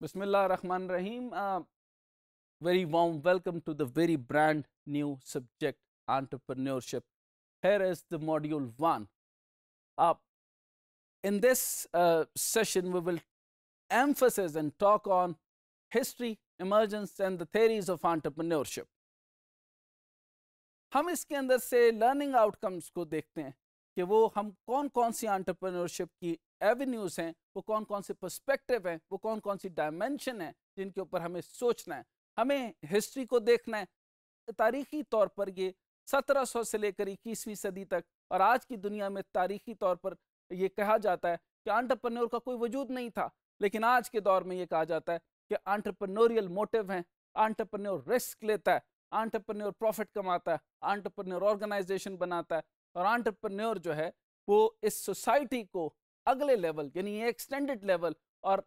Bismillah Rahman Rahim. Uh, very warm welcome to the very brand new subject entrepreneurship. Here is the module one. Uh, in this uh, session, we will emphasize and talk on history, emergence, and the theories of entrepreneurship. हम इसके अंदर से learning outcomes को देखते हैं कि वो हम कौन कौन सी एंटरप्रेन्योरशिप की एवेन्यूज हैं वो कौन कौन से पर्सपेक्टिव हैं वो कौन कौन सी डायमेंशन है जिनके ऊपर हमें सोचना है हमें हिस्ट्री को देखना है तारीखी तौर पर ये 1700 से लेकर इक्कीसवीं सदी तक और आज की दुनिया में तारीखी तौर पर ये कहा जाता है कि आंट्रप्रनोर का कोई वजूद नहीं था लेकिन आज के दौर में ये कहा जाता है कि आंट्रप्रनोरियल मोटिव हैं आंट्रप्रनोर रिस्क लेता है आंट्रप्रनोर प्रॉफिट कमाता है आंट्रप्रनोर ऑर्गेनाइजेशन बनाता है और आंट्रप्रनोर जो है वो इस सोसाइटी को अगले लेवल यानी ये एक्सटेंडेड लेवल और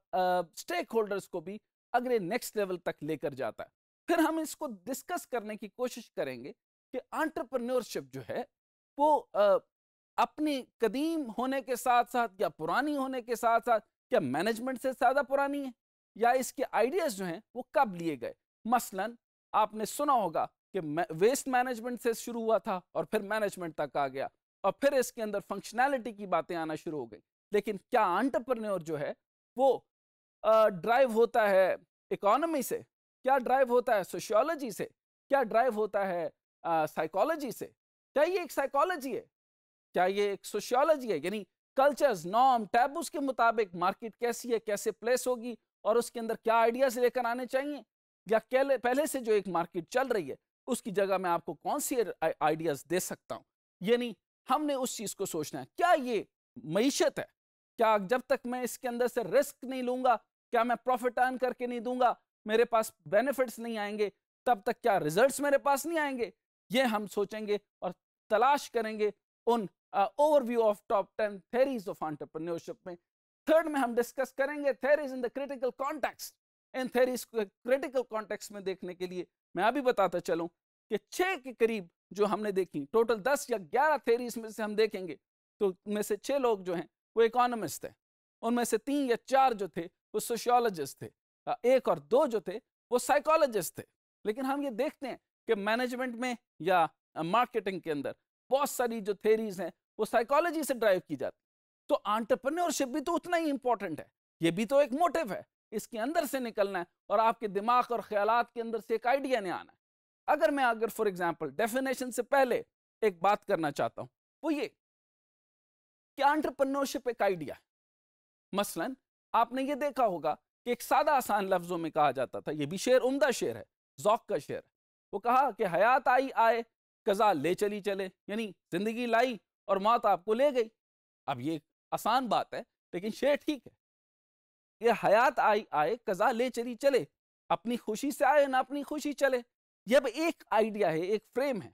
स्टेक uh, होल्डर्स को भी अगले नेक्स्ट लेवल तक लेकर जाता है फिर हम इसको डिस्कस करने की कोशिश करेंगे कि आंट्रप्रन्योरशिप जो है वो uh, अपनी कदीम होने के साथ साथ या पुरानी होने के साथ साथ क्या मैनेजमेंट से ज़्यादा पुरानी है या इसके आइडियाज़ जो हैं वो कब लिए गए मसलन आपने सुना होगा कि वेस्ट मैनेजमेंट से शुरू हुआ था और फिर मैनेजमेंट तक आ गया और फिर इसके अंदर फंक्शनैलिटी की बातें आना शुरू हो गई लेकिन क्या आंट्रप्रन्योर जो है वो ड्राइव होता है इकोनॉमी से क्या ड्राइव होता है सोशियोलॉजी से क्या ड्राइव होता है साइकोलॉजी से क्या ये एक साइकोलॉजी है क्या ये एक सोशियोलॉजी है यानी कल्चर्स नॉर्म टैबूस के मुताबिक मार्केट कैसी है कैसे प्लेस होगी और उसके अंदर क्या आइडियाज लेकर आने चाहिए या पहले से जो एक मार्केट चल रही है उसकी जगह मैं आपको कौन सी आइडियाज दे सकता हूँ यानी हमने उस चीज़ को सोचना है क्या ये मीशत है क्या जब तक मैं इसके अंदर से रिस्क नहीं लूंगा क्या मैं प्रॉफिट अर्न करके नहीं दूंगा मेरे पास बेनिफिट्स नहीं आएंगे तब तक क्या रिजल्ट्स मेरे पास नहीं आएंगे ये हम सोचेंगे और तलाश करेंगे उन overview of top ten theories of entrepreneurship में थर्ड में हम डिस्कस करेंगे theories in the critical context इन थेरीज को क्रिटिकल कॉन्टेक्स में देखने के लिए मैं अभी बताता चलूं कि छः के करीब जो हमने देखी टोटल दस या ग्यारह थेरीज में से हम देखेंगे तो में से छः लोग जो हैं वो इकोनॉमिस्ट थे उनमें से तीन या चार जो थे वो सोशियोलॉजिस्ट थे एक और दो जो थे वो साइकोलॉजिस्ट थे लेकिन हम ये देखते हैं कि मैनेजमेंट में या मार्केटिंग के अंदर बहुत सारी जो थेरीज हैं वो साइकोलॉजी से ड्राइव की जाती तो आंट्रप्रनोरशिप भी तो उतना ही इंपॉर्टेंट है ये भी तो एक मोटिव है इसके अंदर से निकलना है और आपके दिमाग और ख्याल के अंदर से एक आइडिया नहीं आना है अगर मैं अगर फॉर एग्जाम्पल डेफिनेशन से पहले एक बात करना चाहता हूँ वो ये क्या एंटरप्रनोरशिप एक आइडिया है मसलन आपने ये देखा होगा कि एक सादा आसान लफ्जों में कहा जाता था ये भी शेर उमदा शेर है जौक का शेर है वो कहा कि हयात आई आए कज़ा ले चली चले यानी जिंदगी लाई और मौत आपको ले गई अब ये आसान बात है लेकिन शेर ठीक है ये हयात आई आए कज़ा ले चली चले अपनी खुशी से आए ना अपनी खुशी चले यह अब एक आइडिया है एक फ्रेम है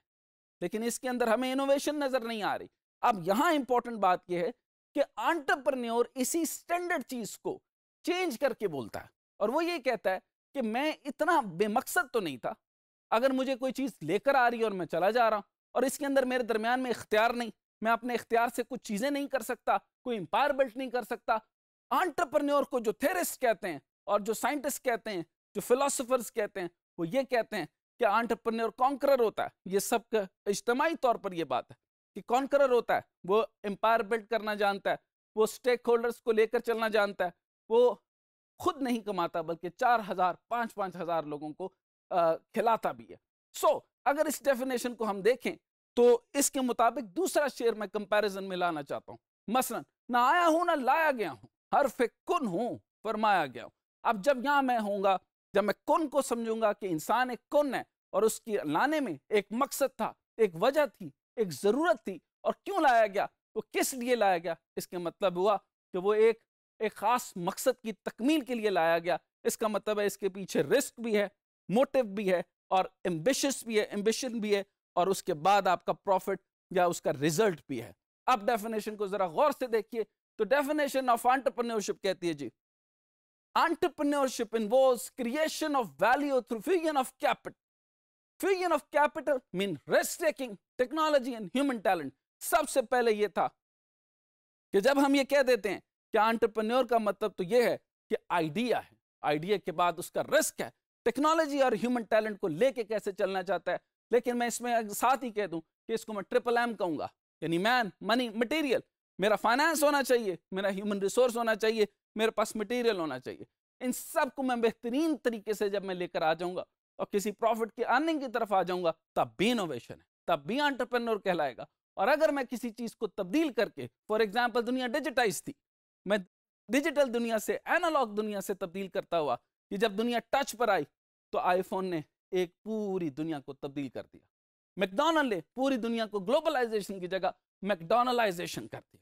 लेकिन इसके अंदर हमें इनोवेशन नज़र नहीं आ रही अब यहां इंपॉर्टेंट बात यह है कि आंटरप्रन्योर इसी स्टैंडर्ड चीज को चेंज करके बोलता है और वो ये कहता है कि मैं इतना बेमकसद तो नहीं था अगर मुझे कोई चीज़ लेकर आ रही है और मैं चला जा रहा हूं और इसके अंदर मेरे दरमियान में इख्तियार नहीं मैं अपने इख्तियार से कुछ चीज़ें नहीं कर सकता कोई एम्पायर बिल्ट नहीं कर सकता आंट्रप्रन्योर को जो थेरिस्ट कहते हैं और जो साइंटिस्ट कहते हैं जो फिलोसफर्स कहते हैं वो ये कहते हैं कि आंट्रप्रन्योर कॉन्करर होता है ये सब इज्तमाही तौर पर यह बात है कि कॉन्करर होता है वो एम्पायर बिल्ड करना जानता है वो स्टेक होल्डर्स को लेकर चलना जानता है वो खुद नहीं कमाता बल्कि चार हजार पांच पांच हजार लोगों को आ, खिलाता भी है सो so, अगर इस डेफिनेशन को हम देखें तो इसके मुताबिक दूसरा शेयर मैं कंपैरिजन में लाना चाहता हूं मसलन ना आया हूं ना लाया गया हूं हर फे कुन हूँ फरमाया गया हूं अब जब यहां मैं होऊंगा जब मैं कुन को समझूंगा कि इंसान एक कुन है और उसकी लाने में एक मकसद था एक वजह थी एक ज़रूरत थी और क्यों लाया गया वो किस लिए लाया गया इसके मतलब हुआ कि वो एक एक ख़ास मकसद की तकमील के लिए लाया गया इसका मतलब है इसके पीछे रिस्क भी है मोटिव भी है और एम्बिशस भी है एम्बिशन भी है और उसके बाद आपका प्रॉफिट या उसका रिजल्ट भी है अब डेफिनेशन को ज़रा गौर से देखिए तो डेफिनेशन ऑफ आंट्रप्रनोरशिप कहती है जी entrepreneurship involves creation of value through fusion of capital fusion of capital mean risk technology and human talent सबसे पहले यह था कि जब हम ये कह देते हैं कि एंटरप्रेन्योर का मतलब तो यह है कि आइडिया है आइडिया के बाद उसका रिस्क है टेक्नोलॉजी और ह्यूमन टैलेंट को लेके कैसे चलना चाहता है लेकिन मैं इसमें साथ ही कह दूं कि इसको मैं ट्रिपल एम कहूंगा यानी मैन मनी मटेरियल मेरा फाइनेंस होना चाहिए मेरा ह्यूमन रिसोर्स होना चाहिए मेरे पास मटेरियल होना चाहिए इन सबको मैं बेहतरीन तरीके से जब मैं लेकर आ जाऊंगा और किसी प्रॉफिट की अर्निंग की तरफ आ जाऊंगा तब भी इनोवेशन है तब भी एंटरप्रेन्योर कहलाएगा और अगर मैं किसी चीज को तब्दील करके फॉर एग्जाम्पल दुनिया डिजिटाइज थी मैं डिजिटल दुनिया से एनालॉग दुनिया से तब्दील करता हुआ कि जब दुनिया टच पर आई तो आईफोन ने एक पूरी दुनिया को तब्दील कर दिया मैकडोनल्ड ने पूरी दुनिया को ग्लोबलाइजेशन की जगह मैकडोनलाइजेशन कर दिया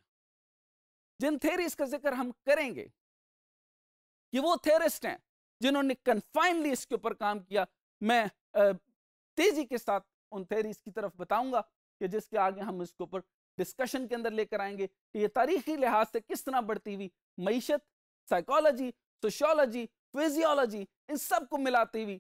जिन थेरीज का जिक्र हम करेंगे कि वो थेरिस्ट हैं जिन्होंने कन्फाइनली इसके ऊपर काम किया मैं तेजी के साथ उन थेरीज की तरफ बताऊंगा कि जिसके आगे हम इसके ऊपर डिस्कशन के अंदर लेकर आएंगे कि ये तारीखी लिहाज से किस तरह बढ़ती हुई मीशत साइकोलॉजी सोशोलॉजी फिजियोलॉजी इन सब को मिलाती हुई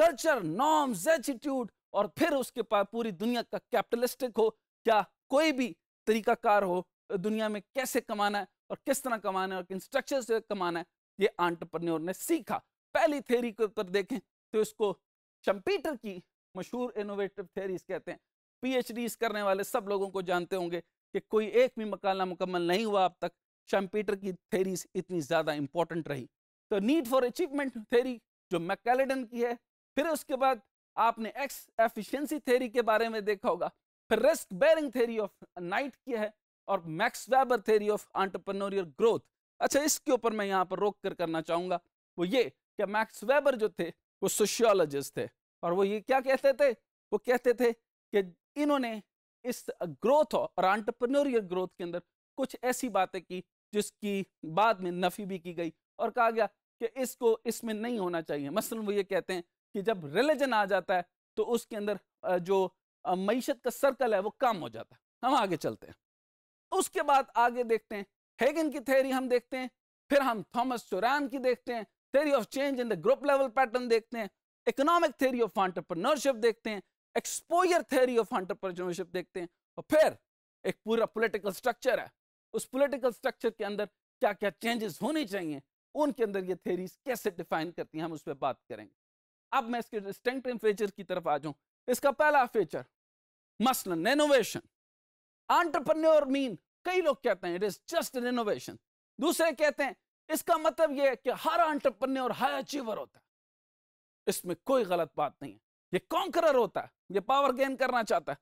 कल्चर नॉर्म्स एटीट्यूड और फिर उसके पास पूरी दुनिया का कैपिटलिस्टिक हो या कोई भी तरीकाकार हो दुनिया में कैसे कमाना है और किस तरह कमाना है और किन स्ट्रक्चर से कमाना है ये आंट्रप्रन्योर ने सीखा पहली थेरी के ऊपर देखें तो इसको चंपीटर की मशहूर इनोवेटिव थेरीज कहते हैं पीएचडीज करने वाले सब लोगों को जानते होंगे कि कोई एक भी मकाना मुकम्मल नहीं हुआ अब तक चंपीटर की थेरीज इतनी ज़्यादा इंपॉर्टेंट रही तो नीड फॉर अचीवमेंट थेरी जो मैकेलेडन की है फिर उसके बाद आपने एक्स एफिशिएंसी थेरी के बारे में देखा होगा फिर risk bearing theory of Knight की है और Max Weber theory of entrepreneurial growth अच्छा इसके ऊपर मैं यहाँ पर रोक कर करना चाहूँगा वो ये कि मैक्स वेबर जो थे वो सोशियोलॉजिस्ट थे और वो ये क्या कहते थे वो कहते थे कि इन्होंने इस ग्रोथ और आंट्रप्रनोरियल ग्रोथ के अंदर कुछ ऐसी बातें की जिसकी बाद में नफ़ी भी की गई और कहा गया कि इसको इसमें नहीं होना चाहिए मसलन वो ये कहते हैं कि जब रिलीजन आ जाता है तो उसके अंदर जो मीशत का सर्कल है वो कम हो जाता है हम आगे चलते हैं उसके बाद आगे देखते हैं हेगन की थेरी हम देखते हैं फिर हम थॉमस चोरान की देखते हैं theory of change in the group level pattern देखते हैं इकोनॉमिक थेरी ऑफ एंटरप्रेन्योरशिप देखते हैं एक्सपोजर थेरी ऑफ एंटरप्रेन्योरशिप देखते हैं और फिर एक पूरा पॉलिटिकल स्ट्रक्चर है उस पॉलिटिकल स्ट्रक्चर के अंदर क्या क्या चेंजेस होने चाहिए उनके अंदर ये थेरीज कैसे डिफाइन करती हैं हम उस पर बात करेंगे अब मैं इसके डिस्टिंक्टिव फीचर की तरफ आ जाऊं इसका पहला फीचर मसलन इनोवेशन एंटरप्रेन्योर मीन कई लोग कहते हैं it is just an innovation दूसरे कहते हैं इसका मतलब यह है कि हर और हाई अचीवर होता है इसमें कोई गलत बात नहीं है ये कॉन्करर होता है ये पावर गेन करना चाहता है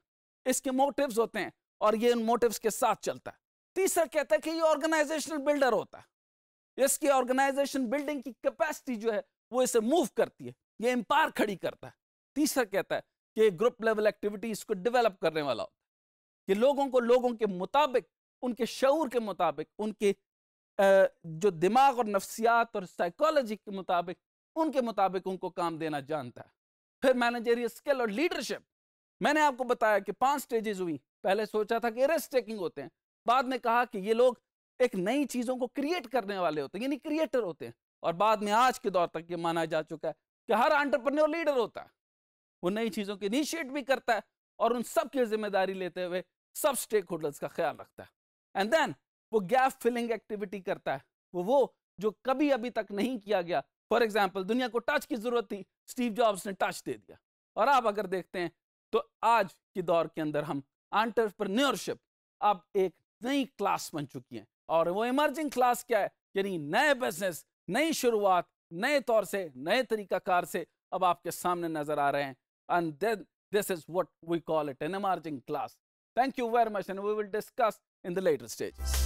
इसके मोटिव्स होते हैं और ये उन मोटिव्स के साथ चलता है तीसरा कहता है कि ये ऑर्गेनाइजेशनल बिल्डर होता है इसकी ऑर्गेनाइजेशन बिल्डिंग की कैपेसिटी जो है वो इसे मूव करती है ये एम्पायर खड़ी करता है तीसरा कहता है कि ग्रुप लेवल एक्टिविटीज को डेवलप करने वाला होता है कि लोगों को लोगों के मुताबिक उनके शऊर के मुताबिक उनके जो दिमाग और नफ्सियात और साइकोलॉजी के मुताबिक उनके मुताबिक उनको काम देना जानता है फिर मैनेजरियल स्किल और लीडरशिप मैंने आपको बताया कि पांच स्टेजेस हुई पहले सोचा था कि रिस्क टेकिंग होते हैं बाद में कहा कि ये लोग एक नई चीज़ों को क्रिएट करने वाले होते हैं यानी क्रिएटर होते हैं और बाद में आज के दौर तक ये माना जा चुका है कि हर एंटरप्रेन्योर लीडर होता है वो नई चीज़ों की इनिशिएट भी करता है और उन सब की जिम्मेदारी लेते हुए सब स्टेक होल्डर्स का ख्याल रखता है एंड देन वो गैप फिलिंग एक्टिविटी करता है वो वो जो कभी अभी तक नहीं किया गया फॉर एग्जाम्पल दुनिया को टच की जरूरत थी स्टीव जॉब्स ने टच दे दिया और आप अगर देखते हैं तो आज के दौर के अंदर हम एंटरप्रन्योरशिप अब एक नई क्लास बन चुकी है और वो इमर्जिंग क्लास क्या है यानी नए बिजनेस नई शुरुआत नए तौर से नए तरीकाकार से अब आपके सामने नजर आ रहे हैं and then this is what we call it an emerging class thank you very much and we will discuss in the later stages